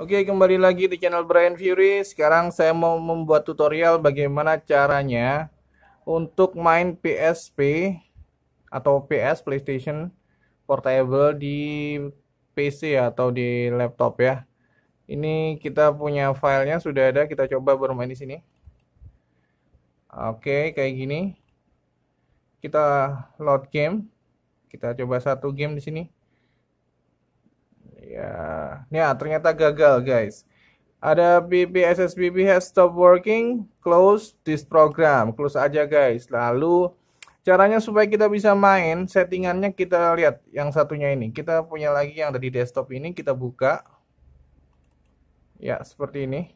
Oke, kembali lagi di channel Brian Fury. Sekarang saya mau membuat tutorial bagaimana caranya untuk main PSP atau PS PlayStation Portable di PC atau di laptop ya. Ini kita punya filenya sudah ada, kita coba bermain di sini. Oke, kayak gini. Kita load game. Kita coba satu game di sini. Ya, Ya, ternyata gagal guys. Ada BB SSBB has stop working, close this program. Close aja guys. Lalu caranya supaya kita bisa main, settingannya kita lihat yang satunya ini. Kita punya lagi yang ada di desktop ini, kita buka. Ya, seperti ini.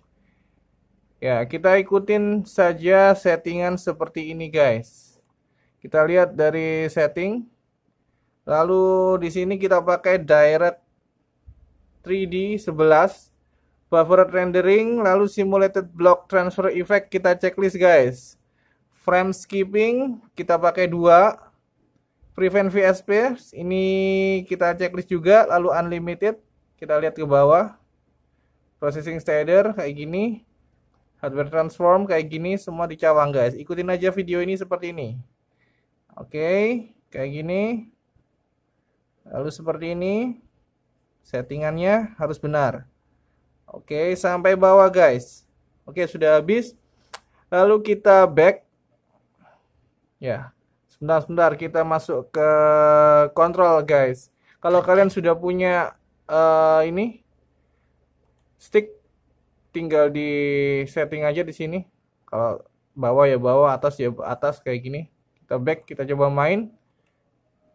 Ya, kita ikutin saja settingan seperti ini guys. Kita lihat dari setting. Lalu di sini kita pakai direct 3D 11 buffered rendering lalu simulated block transfer effect kita checklist guys frame skipping kita pakai 2 prevent VSP ini kita checklist juga lalu unlimited kita lihat ke bawah processing shader kayak gini hardware transform kayak gini semua dicawang guys ikutin aja video ini seperti ini oke okay, kayak gini lalu seperti ini Settingannya harus benar. Oke, sampai bawah guys. Oke, sudah habis. Lalu kita back. Ya, sebentar-sebentar kita masuk ke kontrol guys. Kalau kalian sudah punya uh, ini stick, tinggal di setting aja di sini. Kalau bawah ya bawah, atas ya atas kayak gini. Kita back, kita coba main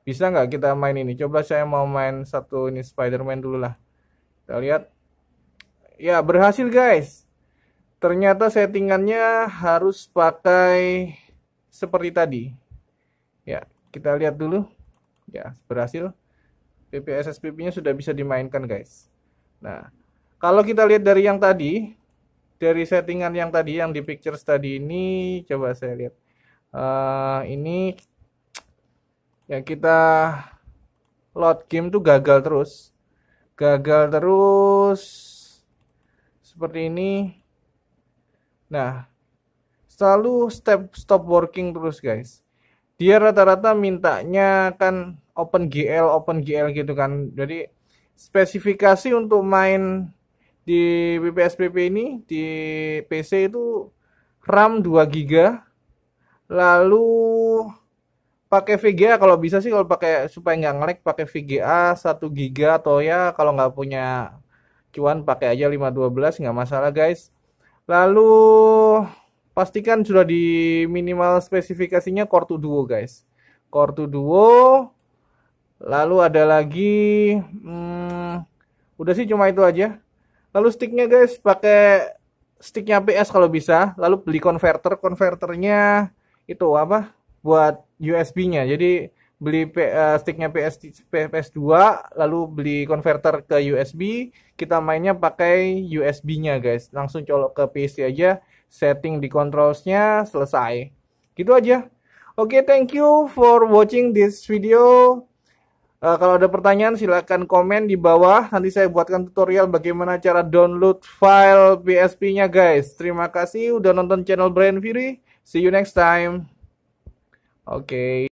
bisa nggak kita main ini coba saya mau main satu ini Spider-Man dulu lah kita lihat ya berhasil guys ternyata settingannya harus pakai seperti tadi ya kita lihat dulu ya berhasil PPS SPP nya sudah bisa dimainkan guys nah kalau kita lihat dari yang tadi dari settingan yang tadi yang di pictures tadi ini coba saya lihat uh, ini ya kita load game tuh gagal terus gagal terus seperti ini nah selalu step stop working terus guys dia rata-rata mintanya kan open GL open GL gitu kan jadi spesifikasi untuk main di BPSPP ini di PC itu RAM 2 GB lalu pakai VGA kalau bisa sih kalau pakai supaya nggak ngelek pakai VGA 1 giga atau ya kalau nggak punya cuan pakai aja 512 nggak masalah guys lalu pastikan sudah di minimal spesifikasinya Core 2 Duo guys Core 2 Duo lalu ada lagi hmm, udah sih cuma itu aja lalu sticknya guys pakai sticknya PS kalau bisa lalu beli converter converternya itu apa buat USB-nya. Jadi beli P, uh, sticknya PS PS2 lalu beli konverter ke USB kita mainnya pakai USB-nya guys langsung colok ke PC aja setting di controls-nya selesai gitu aja oke okay, thank you for watching this video uh, kalau ada pertanyaan silahkan komen di bawah nanti saya buatkan tutorial bagaimana cara download file PSP-nya guys terima kasih udah nonton channel brain Fury see you next time Okay